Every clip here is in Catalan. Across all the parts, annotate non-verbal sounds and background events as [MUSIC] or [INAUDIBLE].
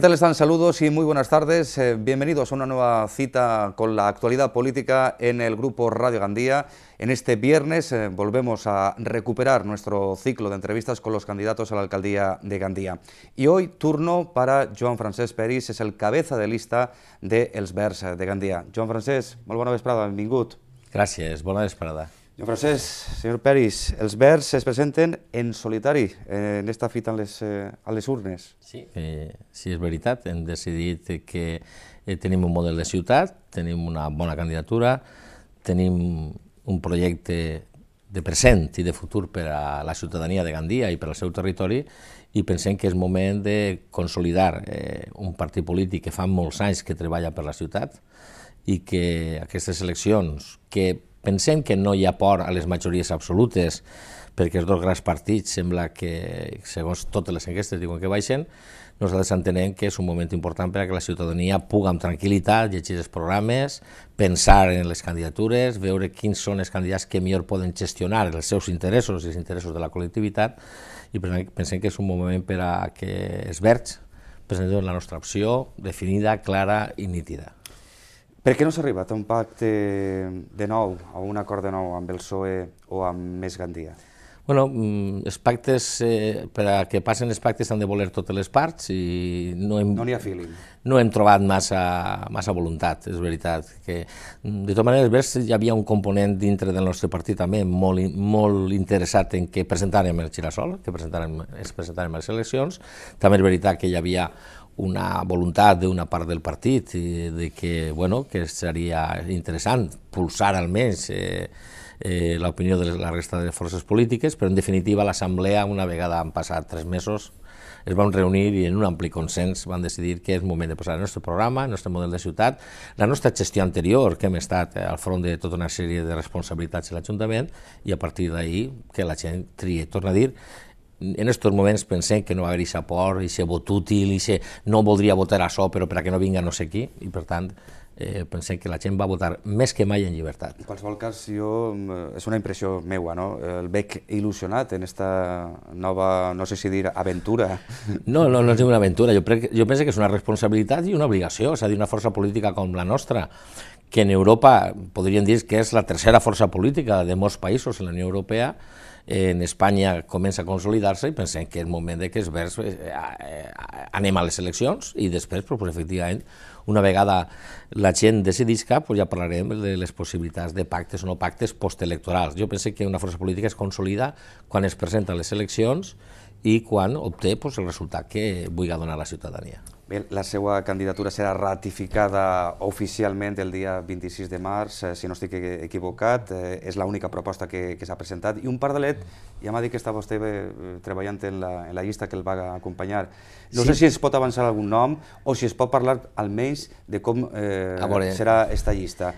¿Qué tal están? Saludos y muy buenas tardes. Eh, bienvenidos a una nueva cita con la actualidad política en el Grupo Radio Gandía. En este viernes eh, volvemos a recuperar nuestro ciclo de entrevistas con los candidatos a la alcaldía de Gandía. Y hoy turno para Joan Francesc Peris, es el cabeza de lista de Els eh, de Gandía. Joan Francesc, muy buena vesprada, gracias Gracias, buena vesprada. Senyor Francesc, senyor Peris, els verds es presenten en solitari en esta fita a les, eh, a les urnes. Sí, eh, sí, és veritat. Hem decidit que eh, tenim un model de ciutat, tenim una bona candidatura, tenim un projecte de present i de futur per a la ciutadania de Gandia i per al seu territori i pensem que és moment de consolidar eh, un partit polític que fa molts anys que treballa per la ciutat i que aquestes eleccions, que Pensem que no hi ha por a les majories absolutes, perquè els dos grans partits sembla que, segons totes les enquestes, diuen que baixen, nosaltres entenem que és un moment important perquè la ciutadania pugui amb tranquil·litat llegir els programes, pensar en les candidatures, veure quins són els candidats que millor poden gestionar els seus interessos i els interessos de la col·lectivitat i pensem que és un moment per a que els verds presentem la nostra opció definida, clara i nítida. Per què no s'ha arribat a un pacte de nou, a un acord de nou amb el PSOE o amb Més Gandia? Bueno, mm, els pactes, eh, per a que passen els pactes han de voler totes les parts i no hem... No n'hi ha feeling. No hem trobat massa, massa voluntat, és veritat. Que, mm, de totes maneres, veus, hi havia un component dintre del nostre partit també molt, molt interessat en que presentàrem el Girasol, que presentàrem, es presentàrem les eleccions. També és veritat que hi havia una voluntat d'una part del partit de que, bueno, que seria interessant pulsar almenys eh, eh, l'opinió de la resta de forces polítiques, però en definitiva l'Assemblea, una vegada han passat tres mesos, es van reunir i en un ampli consens van decidir que és moment de posar el nostre programa, el nostre model de ciutat, la nostra gestió anterior, que hem estat al front de tota una sèrie de responsabilitats a l'Ajuntament, i a partir d'ahir que la gent trie, torna a dir, en estos moments pensem que no va haver-hi sa por, i ser vot útil, i ser no voldria votar a però per a que no vinga no sé qui, i per tant eh, pensem que la gent va votar més que mai en llibertat. En qualsevol cas, jo, mm, és una impressió meua, no? el veig il·lusionat en esta nova, no sé si dir, aventura. [LAUGHS] No, no, no és una aventura, jo, jo penso que és una responsabilitat i una obligació, és a dir, una força política com la nostra, que en Europa podríem dir que és la tercera força política de molts països en la Unió Europea, eh, en Espanya comença a consolidar-se i pensem que és moment de que es vers, eh, eh, anem a les eleccions i després, però, pues, efectivament, una vegada la gent decidisca, pues, ja parlarem de les possibilitats de pactes o no pactes postelectorals. Jo penso que una força política es consolida quan es presenta a les eleccions i quan obté pues, el resultat que vulgui donar la ciutadania. Bé, la seva candidatura serà ratificada oficialment el dia 26 de març, eh, si no estic equivocat, eh, és l'única proposta que, que s'ha presentat. I un pardalet, ja m'ha dit que estava vostè eh, treballant en la, en la llista que el va acompanyar. No sí. sé si es pot avançar algun nom o si es pot parlar almenys de com eh, serà aquesta llista.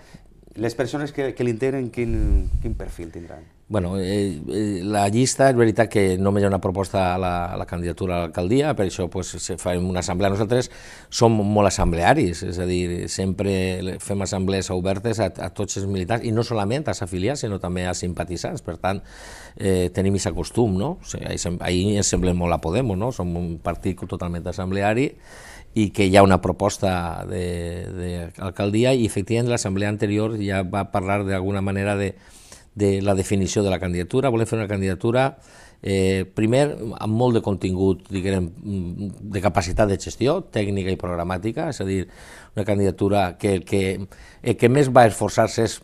Les persones que, que l'integren, quin, quin perfil tindran? Bueno, eh, eh, la llista és veritat que només hi ha una proposta a la, a la candidatura a l'alcaldia, per això pues, se fa una assemblea. Nosaltres som molt assemblearis, és a dir, sempre fem assemblees obertes a, a tots els militars, i no solament als afiliats, sinó també als simpatitzants. Per tant, eh, tenim aquest costum, no? O sigui, ahir ens semblem molt a Podemos, no? Som un partit totalment assembleari, i que hi ha una proposta d'alcaldia i efectivament l'assemblea anterior ja va parlar d'alguna manera de, de la definició de la candidatura. Volem fer una candidatura, eh, primer, amb molt de contingut, diguem, de capacitat de gestió, tècnica i programàtica, és a dir, una candidatura que el que, el que més va esforçar-se és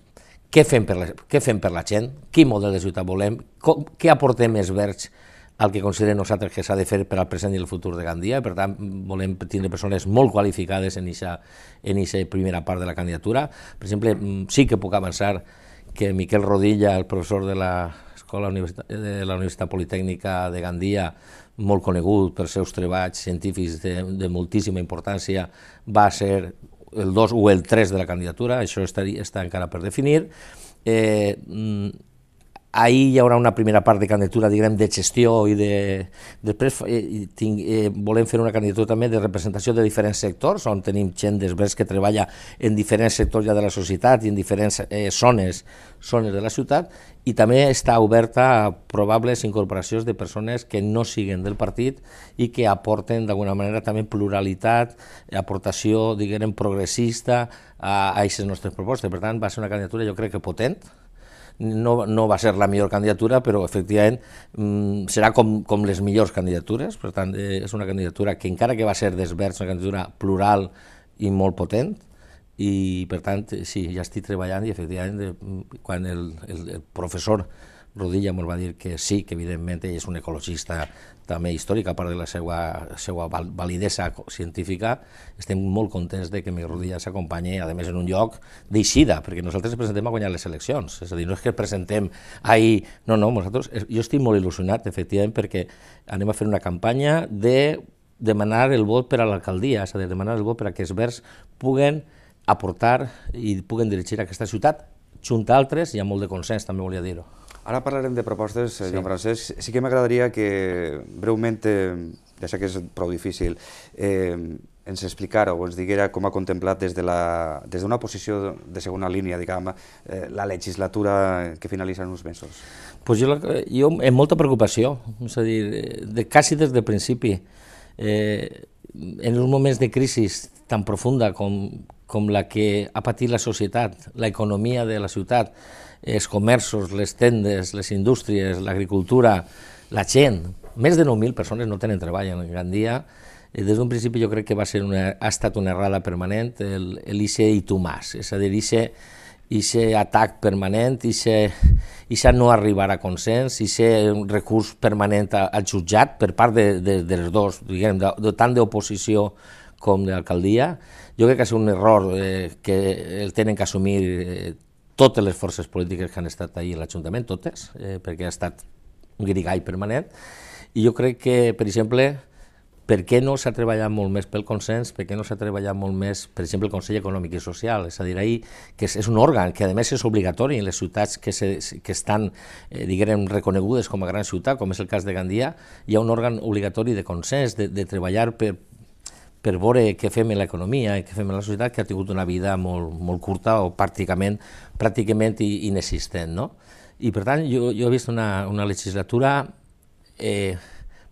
què fem, per la, què fem per la gent, quin model de ciutat volem, com, què aportem més verds al que considerem nosaltres que s'ha de fer per al present i el futur de Gandia, per tant volem tindre persones molt qualificades en aquesta primera part de la candidatura. Per exemple, mm, sí que puc avançar que Miquel Rodilla, el professor de la Escola de la Universitat Politècnica de Gandia, molt conegut per seus treballs científics de, de moltíssima importància, va ser el 2 o el 3 de la candidatura, això està, està encara per definir. Eh, mm, ahir hi haurà una primera part de candidatura, diguem, de gestió i de... Després eh, tinc, eh, volem fer una candidatura també de representació de diferents sectors, on tenim gent després que treballa en diferents sectors ja de la societat i en diferents eh, zones, zones de la ciutat, i també està oberta a probables incorporacions de persones que no siguen del partit i que aporten d'alguna manera també pluralitat, aportació, diguem, progressista a aquestes nostres propostes. Per tant, va ser una candidatura jo crec que potent, no, no va ser la millor candidatura, però efectivament mm, serà com, com les millors candidatures, per tant eh, és una candidatura que encara que va ser d'esverts, una candidatura plural i molt potent, i per tant sí, ja estic treballant i efectivament eh, mm, quan el, el, el professor Rodilla ens va dir que sí, que evidentment ell és un ecologista també històric, a part de la seva, seva validesa científica, estem molt contents de que Miguel Rodilla s'acompanyi, a més, en un lloc d'eixida, perquè nosaltres presentem a guanyar les eleccions, és a dir, no és que presentem ahir, no, no, nosaltres, eh, jo estic molt il·lusionat, efectivament, perquè anem a fer una campanya de demanar el vot per a l'alcaldia, és a dir, demanar el vot per a que els verds puguen aportar i puguen dirigir aquesta ciutat, junt a altres, hi ha molt de consens, també volia dir-ho. Ara parlarem de propostes, eh, sí. Francesc. Sí que m'agradaria que breument, eh, ja sé que és prou difícil, eh, ens explicara o ens diguera com ha contemplat des d'una de posició de segona línia, diguem, eh, la legislatura que finalitza en uns mesos. Pues jo, jo amb molta preocupació, és a dir, de, quasi des del principi. Eh, en uns moments de crisi tan profunda com, com la que ha patit la societat, la economia de la ciutat, els comerços, les tendes, les indústries, l'agricultura, la gent. Més de 9.000 persones no tenen treball en Gandia. Eh, des d'un principi jo crec que va ser una, ha estat una errada permanent l'ICE i Tomàs, és a dir, l'ICE ser atac permanent, i i ser no arribar a consens, i un recurs permanent al jutjat per part de, de, dels dos, diguem, de, de, tant d'oposició com de l'alcaldia. Jo crec que és un error eh, que el tenen que assumir eh, totes les forces polítiques que han estat ahir a l'Ajuntament, totes, eh, perquè ha estat un grigall permanent. I jo crec que, per exemple, per què no s'ha treballat molt més pel consens, per què no s'ha treballat molt més, per exemple, el Consell Econòmic i Social, és a dir, ahir, que és, és un òrgan que a més és obligatori en les ciutats que, se, que estan, eh, diguem, reconegudes com a gran ciutat, com és el cas de Gandia, hi ha un òrgan obligatori de consens, de, de treballar per, per veure què fem en l'economia i què fem en la societat, que ha tingut una vida molt, molt curta o pràcticament, pràcticament inexistent. No? I per tant, jo, jo he vist una, una legislatura eh,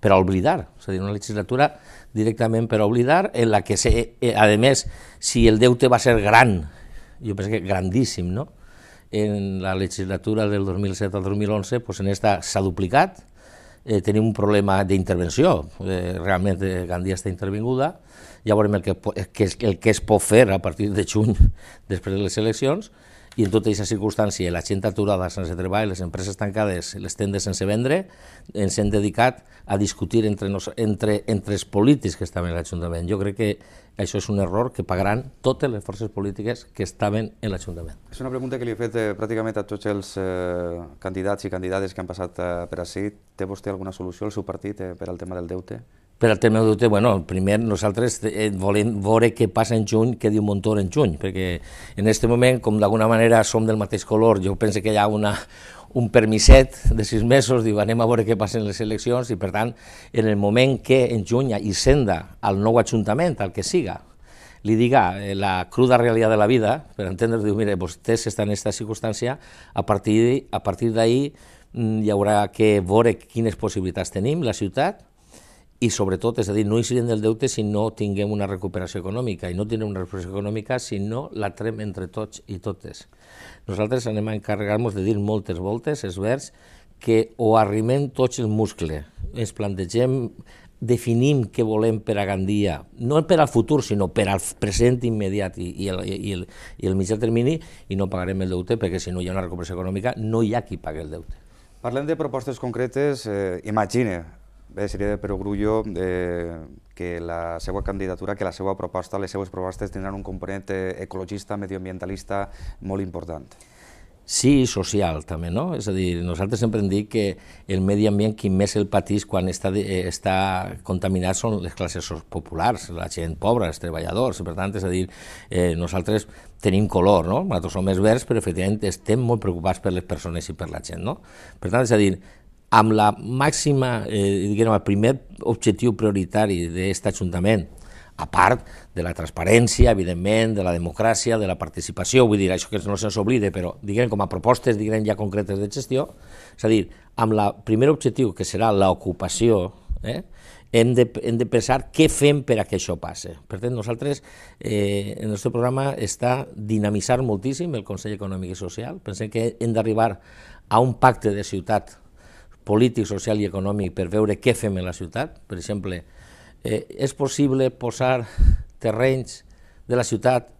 per a oblidar, és a dir, una legislatura directament per a oblidar, en la que, se, eh, a més, si el deute va ser gran, jo penso que grandíssim, no? en la legislatura del 2007 al 2011, pues en esta s'ha duplicat, eh, tenim un problema d'intervenció. Eh, realment eh, Gandia està intervinguda, ja veurem el que, que, el que es pot fer a partir de juny [LAUGHS] després de les eleccions, i en tota aquesta circumstància la gent aturada sense treball, les empreses tancades, les tendes sense vendre, ens hem dedicat a discutir entre, nos, entre, entre els polítics que estaven a l'Ajuntament. Jo crec que això és un error que pagaran totes les forces polítiques que estaven en l'Ajuntament. És una pregunta que li he fet eh, pràcticament a tots els eh, candidats i candidates que han passat eh, per ací. Té vostè alguna solució al seu partit eh, per al tema del deute? per al tema dubte, bueno, primer nosaltres eh, volem veure què passa en juny, què diu Montor en juny, perquè en aquest moment, com d'alguna manera som del mateix color, jo penso que hi ha una, un permiset de sis mesos, diu anem a veure què passen les eleccions, i per tant, en el moment que en juny hi senda al nou Ajuntament, al que siga, li diga eh, la cruda realitat de la vida, per entendre, diu, mire, vostè està en aquesta circumstància, a partir, a partir d'ahir mm, hi haurà que veure quines possibilitats tenim, la ciutat, i sobretot, és a dir, no eixirem del deute si no tinguem una recuperació econòmica, i no tenim una recuperació econòmica si no la trem entre tots i totes. Nosaltres anem a encarregar-nos de dir moltes voltes, és vers, que o arrimem tots el muscle, ens plantegem, definim què volem per a Gandia, no per al futur, sinó per al present immediat i, i, el, i, el, i el mitjà termini, i no pagarem el deute, perquè si no hi ha una recuperació econòmica no hi ha qui pagui el deute. Parlem de propostes concretes, eh, imagina, Bé, seria de perogrullo eh, que la seva candidatura, que la seva proposta, les seues propostes tindran un component eh, ecologista, medioambientalista molt important. Sí, social també, no? És a dir, nosaltres sempre hem dit que el medi ambient qui més el patís quan està, eh, està contaminat són les classes populars, la gent pobra, els treballadors, per tant, és a dir, eh, nosaltres tenim color, no? Nosaltres som més verds, però efectivament estem molt preocupats per les persones i per la gent, no? Per tant, és a dir, amb la màxima, eh, diguem, el primer objectiu prioritari d'aquest Ajuntament, a part de la transparència, evidentment, de la democràcia, de la participació, vull dir, això que no se'ns oblide, però diguem com a propostes diguem ja concretes de gestió, és a dir, amb el primer objectiu, que serà l'ocupació, eh, hem de, hem de pensar què fem per a que això passe. Per tant, nosaltres, eh, el nostre programa està dinamitzar moltíssim el Consell Econòmic i Social. Pensem que hem d'arribar a un pacte de ciutat polític, social i econòmic per veure què fem a la ciutat. Per exemple, eh, és possible posar terrenys de la ciutat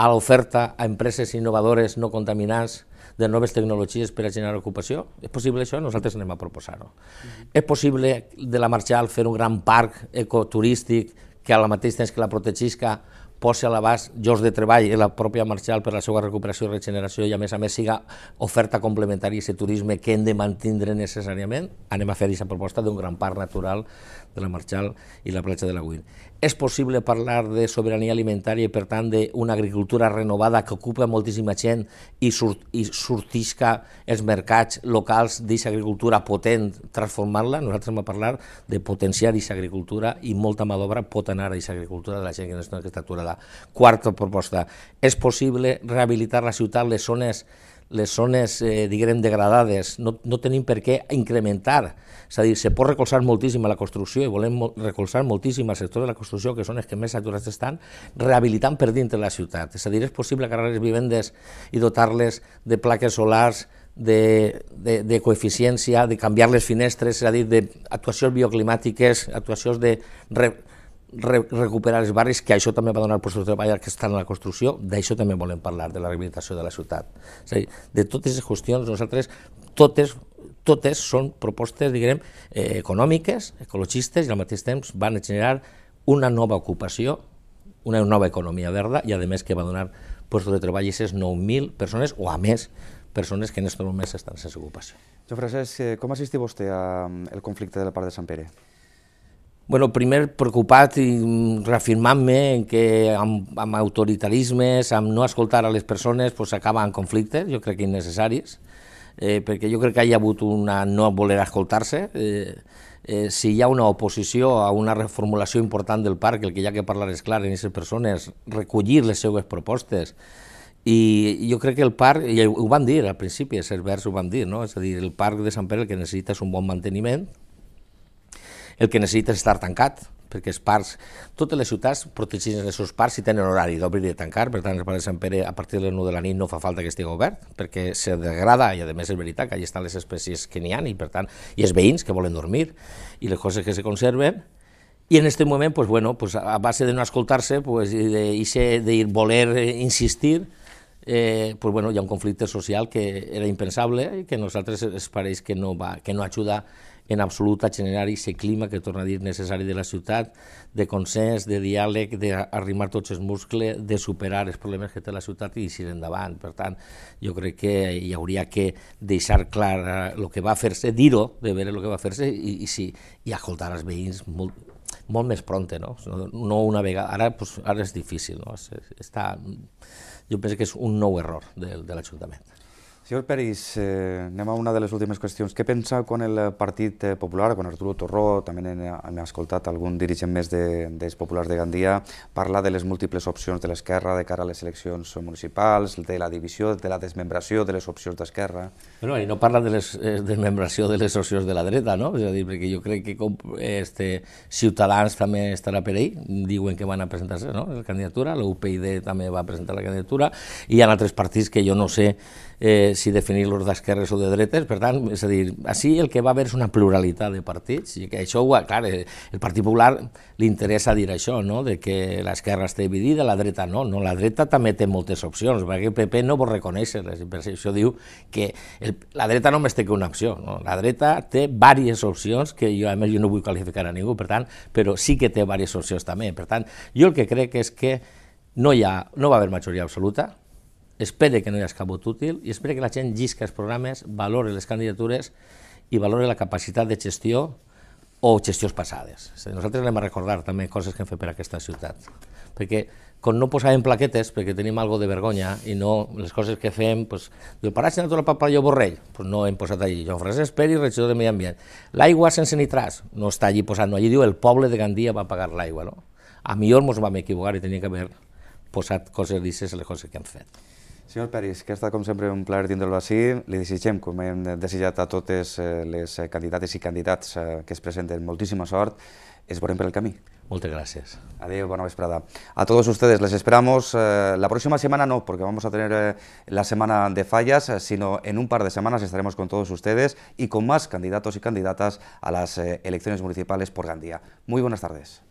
a l'oferta a empreses innovadores, no contaminants, de noves tecnologies per a generar ocupació? És possible això? Nosaltres anem a proposar-ho. Mm -hmm. És possible de la Marxal fer un gran parc ecoturístic que al mateix temps que la protegisca posi a l'abast llocs de treball i la pròpia Marcial per la seva recuperació i regeneració i a més a més siga oferta complementària i aquest turisme que hem de mantenir necessàriament, anem a fer aquesta proposta d'un gran parc natural de la Marxal i la platja de la Guin. És possible parlar de sobirania alimentària i, per tant, d'una agricultura renovada que ocupa moltíssima gent i, surt, i sortisca els mercats locals d'aquesta agricultura potent, transformar-la? Nosaltres de parlar de potenciar aquesta agricultura i molta mà d'obra pot anar a aquesta agricultura de la gent que no està aturada. Quarta proposta, és possible rehabilitar la ciutat, les zones les zones, eh, diguem, degradades, no, no tenim per què incrementar. És a dir, se pot recolzar moltíssim a la construcció i volem molt, recolzar moltíssim al sector de la construcció, que són els que més saturats estan, rehabilitant per dintre la ciutat. És a dir, és possible agarrar les vivendes i dotar-les de plaques solars, de, de, de coeficiència, de canviar les finestres, és a dir, d'actuacions bioclimàtiques, actuacions de re, re recuperar els barris, que això també va donar postos de treball que estan en la construcció, d'això també volem parlar, de la rehabilitació de la ciutat. És a dir, de totes les qüestions, nosaltres totes totes són propostes, diguem, eh, econòmiques, ecologistes, i al mateix temps van generar una nova ocupació, una nova economia verda, i a més que va donar postos de treball a aquestes 9.000 persones, o a més, persones que en aquest moment estan sense ocupació. Jo, Francesc, eh, com assistiu vostè al mm, conflicte de la part de Sant Pere? bueno, primer preocupat i reafirmant-me en que amb, amb autoritarismes, amb no escoltar a les persones, pues, acaba en conflictes, jo crec que innecessaris, eh, perquè jo crec que hi ha hagut una no voler escoltar-se. Eh, eh, si hi ha una oposició a una reformulació important del parc, el que hi ha que parlar és clar en aquestes persones, recollir les seues propostes, i jo crec que el parc, i ho van dir al principi, els verds ho van dir, no? és a dir, el parc de Sant Pere el que necessita és un bon manteniment, el que necessita és estar tancat, perquè els parcs, totes les ciutats protegeixen els seus parcs i tenen horari d'obrir i de tancar, per tant el Parc de Sant Pere a partir de les 9 de la nit no fa falta que estigui obert, perquè se degrada i a més és veritat que allà estan les espècies que n'hi ha i per tant, i els veïns que volen dormir i les coses que se conserven, i en aquest moment, pues, bueno, pues, a base de no escoltar-se pues, i de, i ser, de voler eh, insistir, eh, pues, bueno, hi ha un conflicte social que era impensable i que a nosaltres es pareix que no, va, que no ajuda en absolut a generar aquest clima que torna a dir necessari de la ciutat, de consens, de diàleg, d'arrimar tots els muscles, de superar els problemes que té la ciutat i seguir endavant. Per tant, jo crec que hi hauria que deixar clar el eh, que va fer-se, dir-ho, de veure el que va fer-se i, i, sí, i escoltar els veïns molt, molt més prompte, no? No una vegada, ara, pues, ara és difícil, no? Està, jo penso que és un nou error de, de l'Ajuntament. Senyor Peris, eh, anem a una de les últimes qüestions. Què pensa quan el Partit eh, Popular, quan Arturo Torró, també hem escoltat algun dirigent més de, dels populars de Gandia, parla de les múltiples opcions de l'esquerra de cara a les eleccions municipals, de la divisió, de la desmembració de les opcions d'esquerra? Bueno, i no parla de la eh, desmembració de les opcions de la dreta, no? És a dir, perquè jo crec que com, este, Ciutadans també estarà per ell, diuen que van a presentar-se no? la candidatura, l'UPID també va presentar la candidatura, i hi ha altres partits que jo no sé eh, si definir-los d'esquerres o de dretes, per tant, és a dir, així el que va haver és una pluralitat de partits, i que això, clar, eh, el Partit Popular li interessa dir això, no?, de que l'esquerra està dividida, la dreta no, no, la dreta també té moltes opcions, perquè el PP no vol reconèixer-les, per això diu que el, la dreta només té que una opció, no? la dreta té diverses opcions, que jo, a més, jo no vull qualificar a ningú, per tant, però sí que té diverses opcions també, per tant, jo el que crec és que no, hi ha, no va haver majoria absoluta, espere que no hi cap vot útil i espere que la gent llisca els programes, valore les candidatures i valore la capacitat de gestió o gestions passades. Nosaltres anem a recordar també coses que hem fet per aquesta ciutat, perquè quan no posàvem plaquetes, perquè tenim algo de vergonya, i no les coses que fem, doncs, diu, paratge natural Papalló Borrell, doncs no hem posat allí, Joan Francesc Peri, regidor de Medi Ambient. L'aigua sense nitrats, no està allí posant, no, allí diu el poble de Gandia va pagar l'aigua, no? A millor ens vam equivocar i tenia que haver posat coses d'ixes les coses que hem fet. Senyor Peris, que ha estat com sempre un plaer tindre-lo així. Li desitgem, com hem desitjat a totes eh, les eh, candidates i candidats eh, que es presenten, moltíssima sort. Es veurem pel camí. Moltes gràcies. Adéu, bona vesprada. A tots ustedes les esperamos la próxima semana, no, porque vamos a tener la semana de fallas, sino en un par de semanas estaremos con todos ustedes y con más candidatos y candidatas a las eleccions elecciones municipales por Gandía. Muy buenas tardes.